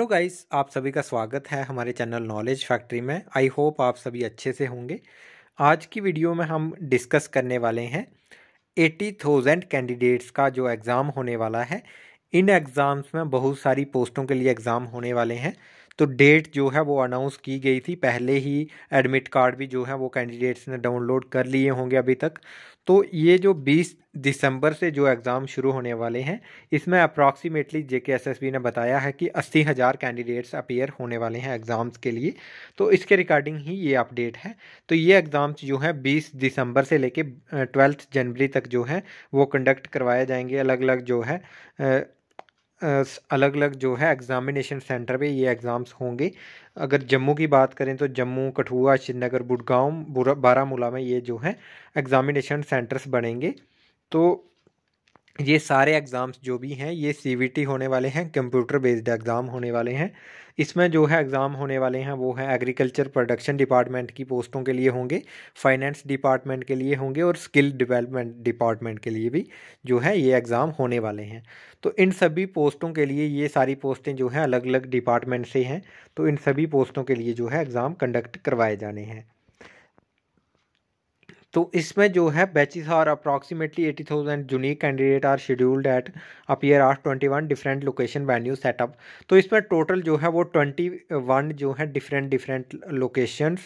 hello तो guys आप सभी का स्वागत है हमारे चैनल नॉलेज फैक्ट्री में आई होप आप सभी अच्छे से होंगे आज की वीडियो में हम डिस्कस करने वाले हैं एटी थाउजेंड कैंडिडेट्स का जो एग्ज़ाम होने वाला है इन एग्ज़ाम्स में बहुत सारी पोस्टों के लिए एग्ज़ाम होने वाले हैं तो डेट जो है वो अनाउंस की गई थी पहले ही एडमिट कार्ड भी जो है वो कैंडिडेट्स ने डाउनलोड कर लिए होंगे अभी तक तो ये जो 20 दिसंबर से जो एग्ज़ाम शुरू होने वाले हैं इसमें अप्रॉक्सीमेटली जे के एस एस बी ने बताया है कि अस्सी हज़ार कैंडिडेट्स अपेयर होने वाले हैं एग्ज़ाम्स के लिए तो इसके रिगार्डिंग ही ये अपडेट है तो ये एग्ज़ाम्स जो हैं बीस दिसंबर से लेके ट्वेल्थ जनवरी तक जो है वो कंडक्ट करवाए जाएंगे अलग अलग जो है अलग अलग जो है एग्ज़ामिनेशन सेंटर पे ये एग्ज़ाम्स होंगे अगर जम्मू की बात करें तो जम्मू कठुआ श्रीनगर बुडगांव बारामूला में ये जो है एग्ज़ामिनेशन सेंटर्स बनेंगे तो ये सारे एग्ज़ाम्स जो भी हैं ये सी होने वाले हैं कंप्यूटर बेस्ड एग्ज़ाम होने वाले हैं इसमें जो है एग्ज़ाम होने वाले हैं वो है एग्रीकल्चर प्रोडक्शन डिपार्टमेंट की पोस्टों के लिए होंगे फाइनेंस डिपार्टमेंट के लिए होंगे और स्किल डेवलपमेंट डिपार्टमेंट के लिए भी जो है ये एग्ज़ाम होने वाले हैं तो इन सभी पोस्टों के लिए ये सारी पोस्टें जो हैं अलग अलग डिपार्टमेंट से हैं तो इन सभी पोस्टों के लिए जो है एग्ज़ाम कंडक्ट करवाए जाने हैं तो इसमें जो है batches are approximately eighty thousand unique candidate are scheduled at appear are twenty one different location venue setup तो इसमें टोटल जो है वो ट्वेंटी वन जो है डिफरेंट डिफरेंट लोकेशन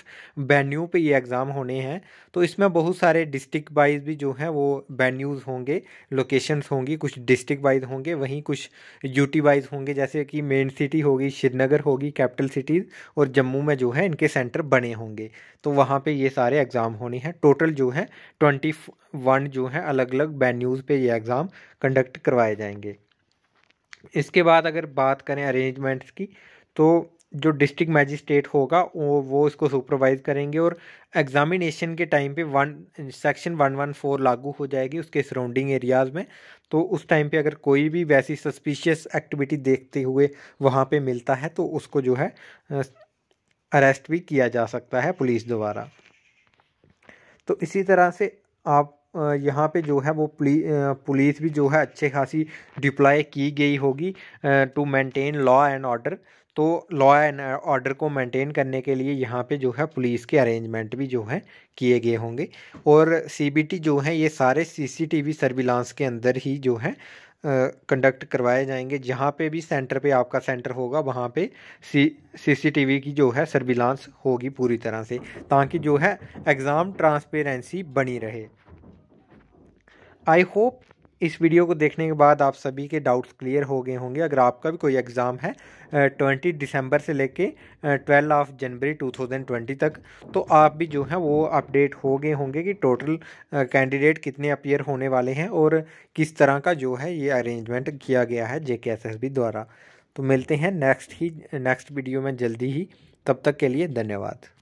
वेन्यू पे ये एग्ज़ाम होने हैं तो इसमें बहुत सारे डिस्ट्रिक्ट वाइज भी जो है वो वेन्यूज़ होंगे लोकेशंस होंगी कुछ डिस्ट्रिक्ट वाइज होंगे वहीं कुछ यूटी वाइज होंगे जैसे कि मेन सिटी होगी श्रीनगर होगी कैपिटल सिटीज़ और जम्मू में जो है इनके सेंटर बने होंगे तो वहाँ पर ये सारे एग्ज़ाम होने हैं टोटल जो है ट्वेंटी वन जो है अलग अलग वेन्यूज़ पे ये एग्ज़ाम कंडक्ट करवाए जाएंगे इसके बाद अगर बात करें अरेंजमेंट्स की तो जो डिस्ट्रिक्ट मैजिस्ट्रेट होगा वो वो इसको सुपरवाइज़ करेंगे और एग्ज़ामिनेशन के टाइम पे one section one one four लागू हो जाएगी उसके सराउंडिंग एरियाज़ में तो उस टाइम पे अगर कोई भी वैसी सस्पिशियस एक्टिविटी देखते हुए वहाँ पे मिलता है तो उसको जो है अरेस्ट भी किया जा सकता है पुलिस द्वारा तो इसी तरह से आप यहाँ पे जो है वो पुलिस भी जो है अच्छे खासी डिप्लॉय की गई होगी to maintain law and order तो लॉ एंड ऑर्डर को मेंटेन करने के लिए यहाँ पे जो है पुलिस के अरेंजमेंट भी जो है किए गए होंगे और सीबीटी जो है ये सारे सीसीटीवी सर्विलांस के अंदर ही जो है कंडक्ट करवाए जाएंगे जहाँ पे भी सेंटर पे आपका सेंटर होगा वहाँ पे सी सीसीटीवी की जो है सर्विलांस होगी पूरी तरह से ताकि जो है एग्ज़ाम ट्रांसपेरेंसी बनी रहे आई होप इस वीडियो को देखने के बाद आप सभी के डाउट्स क्लियर हो गए होंगे अगर आपका भी कोई एग्ज़ाम है ट्वेंटी दिसंबर से लेके ट्वेल्व ऑफ जनवरी 2020 तक तो आप भी जो है वो अपडेट हो गए होंगे कि टोटल कैंडिडेट कितने अपियर होने वाले हैं और किस तरह का जो है ये अरेंजमेंट किया गया है जे द्वारा तो मिलते हैं नेक्स्ट ही नेक्स्ट वीडियो में जल्दी ही तब तक के लिए धन्यवाद